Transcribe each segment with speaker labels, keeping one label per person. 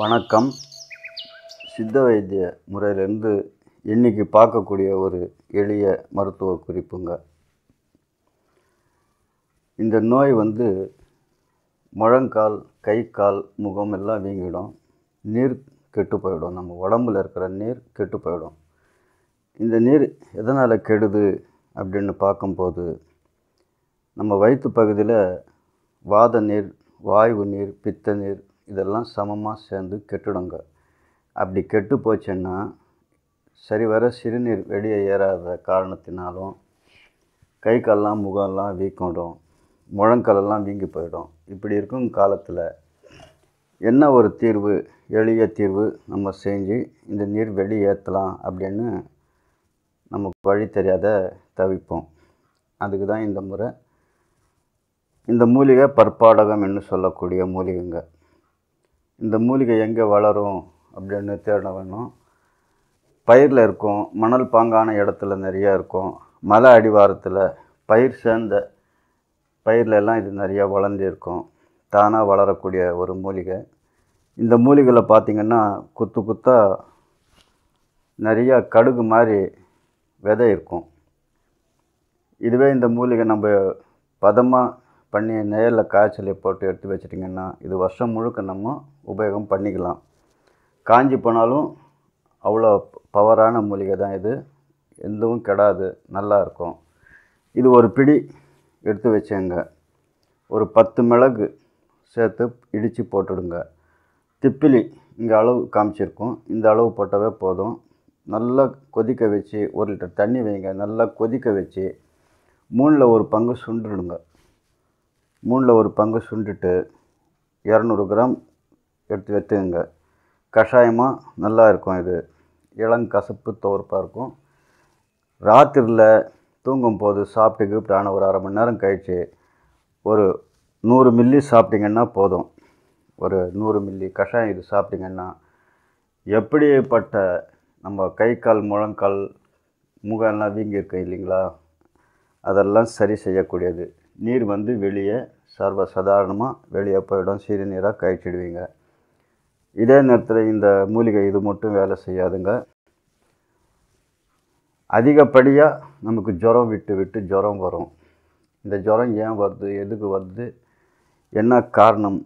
Speaker 1: வணக்கம் சித்த வைத்திய முறையிலேருந்து இன்றைக்கி பார்க்கக்கூடிய ஒரு எளிய மருத்துவ குறிப்புங்க இந்த நோய் வந்து முழங்கால் கை கால் முகம் எல்லாம் வீங்கிடும் நீர் கெட்டு போயிடும் நம்ம உடம்புல இருக்கிற நீர் கெட்டு போயிடும் இந்த நீர் எதனால் கெடுது அப்படின்னு பார்க்கும்போது நம்ம வயிற்று பகுதியில் வாத நீர் வாயு நீர் பித்த நீர் இதெல்லாம் சமமாக சேர்ந்து கெட்டுடுங்க அப்படி கெட்டு போச்சுன்னா சரிவர சிறுநீர் வெளியே ஏறாத காரணத்தினாலும் கை கால்லாம் முகம்லாம் வீக்கிடும் முழங்காலெல்லாம் வீங்கி போயிடும் இப்படி இருக்கும் காலத்தில் என்ன ஒரு தீர்வு எளிய தீர்வு நம்ம செஞ்சு இந்த நீர் வெளியேற்றலாம் அப்படின்னு நமக்கு வழி தெரியாத தவிப்போம் அதுக்கு தான் இந்த முறை இந்த மூலிகை பற்பாடகம் என்று சொல்லக்கூடிய மூலிகைங்க இந்த மூலிகை எங்கே வளரும் அப்படின்னு தேட வேணும் பயிரில் இருக்கும் மணல் பாங்கான இடத்துல நிறையா இருக்கும் மலை அடிவாரத்தில் பயிர் சேர்ந்த பயிர்லெல்லாம் இது நிறையா வளர்ந்துருக்கும் தானாக வளரக்கூடிய ஒரு மூலிகை இந்த மூலிகையில் பார்த்திங்கன்னா குத்து குத்தாக நிறையா கடுகு மாதிரி விதை இருக்கும் இதுவே இந்த மூலிகை நம்ம பதமாக பண்ணி நேரில் காய்ச்சலை போட்டு எடுத்து வச்சிட்டிங்கன்னா இது வருஷம் முழுக்க நம்ம உபயோகம் பண்ணிக்கலாம் காஞ்சி போனாலும் அவ்வளோ பவரான மூலிகை தான் இது எதுவும் கெடாது நல்லாயிருக்கும் இது ஒரு பிடி எடுத்து வச்சுங்க ஒரு பத்து மிளகு சேர்த்து இடித்து போட்டுடுங்க திப்பிலி இங்கே அளவு காமிச்சிருக்கும் இந்த அளவு போட்டவே போதும் நல்லா கொதிக்க வச்சு ஒரு லிட்டர் தண்ணி வைங்க நல்லா கொதிக்க வச்சு மூணில் ஒரு பங்கு சுண்டுடுங்க மூணில் ஒரு பங்கு சுண்டுட்டு இரநூறு கிராம் எடுத்து வச்சுக்கோங்க கஷாயமாக நல்லா இருக்கும் இது இளங்கசப்பு துவர்ப்பாக இருக்கும் ராத்திரியில் தூங்கும்போது சாப்பிட்டு கிப்ட் ஆன ஒரு அரை மணி நேரம் கழித்து ஒரு நூறு மில்லி சாப்பிட்டிங்கன்னா போதும் ஒரு நூறு மில்லி கஷாயம் இது சாப்பிட்டிங்கன்னா எப்படிப்பட்ட நம்ம கை கால் முழங்கால் முகம்லாம் வீங்கியிருக்கேன் இல்லைங்களா அதெல்லாம் சரி செய்யக்கூடியது நீர் வந்து வெளியே சர்வ சாதாரணமாக வெளியே போயிடும் சிறுநீராக கழிச்சிடுவீங்க இதே நேரத்தில் இந்த மூலிகை இது மட்டும் வேலை செய்யாதுங்க அதிகப்படியாக நமக்கு ஜுரம் விட்டு விட்டு ஜுரம் வரும் இந்த ஜுரம் ஏன் வருது எதுக்கு வருது என்ன காரணம்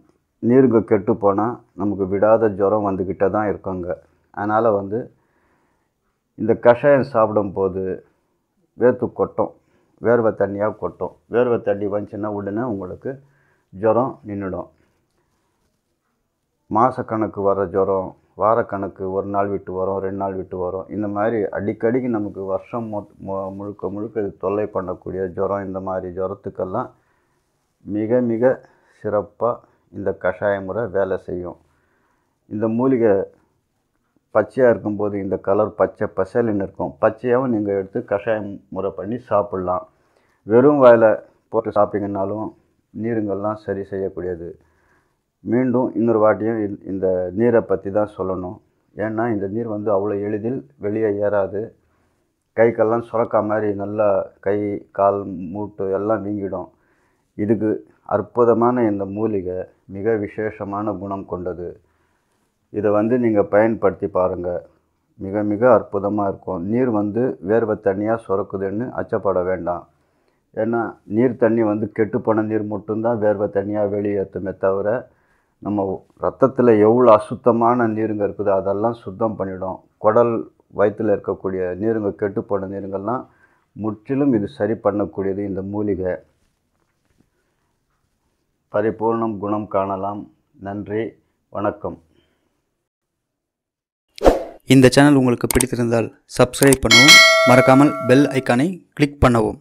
Speaker 1: நீருங்க கெட்டு போனால் நமக்கு விடாத ஜுரம் வந்துக்கிட்டே தான் இருக்கோங்க அதனால் வந்து இந்த கஷாயம் சாப்பிடும்போது வேத்து கொட்டும் வேர்வை தண்ணியாக கொட்டும் வேர்வை தண்ணி வந்துச்சுன்னா உடனே உங்களுக்கு ஜுரம் நின்றுடும் மாதக்கணக்கு வர ஜுரம் வாரக்கணக்கு ஒரு நாள் விட்டு வரும் ரெண்டு நாள் விட்டு வரும் இந்த மாதிரி அடிக்கடிக்கு நமக்கு வருஷம் முழுக்க முழுக்க இது தொல்லை பண்ணக்கூடிய ஜுரம் இந்த மாதிரி ஜுரத்துக்கெல்லாம் மிக மிக சிறப்பாக இந்த கஷாய முறை வேலை செய்யும் இந்த மூலிகை பச்சையாக இருக்கும்போது இந்த கலர் பச்சை பசலின்னு இருக்கும் பச்சையாகவும் நீங்கள் எடுத்து கஷாயம் முறை பண்ணி சாப்பிட்லாம் வெறும் வயலில் போட்டு சாப்பிட்டீங்கனாலும் நீருங்கள்லாம் சரி செய்யக்கூடியது மீண்டும் இன்னொரு வாட்டியும் இந்த நீரை பற்றி தான் சொல்லணும் ஏன்னா இந்த நீர் வந்து அவ்வளோ எளிதில் வெளியே ஏறாது கை கல்லாம் சுரக்கா மாதிரி நல்லா கை கால் மூட்டு எல்லாம் வீங்கிடும் இதுக்கு அற்புதமான இந்த மூலிகை மிக விசேஷமான குணம் கொண்டது இதை வந்து நீங்கள் பயன்படுத்தி பாருங்கள் மிக மிக அற்புதமாக இருக்கும் நீர் வந்து வேர்வை தண்ணியாக சுரக்குதுன்னு அச்சப்பட வேண்டாம் ஏன்னா நீர் தண்ணி வந்து கெட்டுப்போன நீர் மட்டும்தான் வேர்வை தண்ணியாக வெளியேற்றுமே தவிர நம்ம ரத்தத்தில் எவ்வளோ அசுத்தமான நீருங்க இருக்குது அதெல்லாம் சுத்தம் பண்ணிடும் குடல் வயிற்றில் இருக்கக்கூடிய நீருங்க கெட்டுப்போன நீருங்கள்லாம் முற்றிலும் இது சரி பண்ணக்கூடியது இந்த மூலிகை பரிபூர்ணம் குணம் காணலாம் நன்றி வணக்கம் இந்த சேனல் உங்களுக்கு பிடித்திருந்தால் சப்ஸ்கிரைப் பண்ணவும் மறக்காமல் பெல் ஐக்கானை கிளிக் பண்ணவும்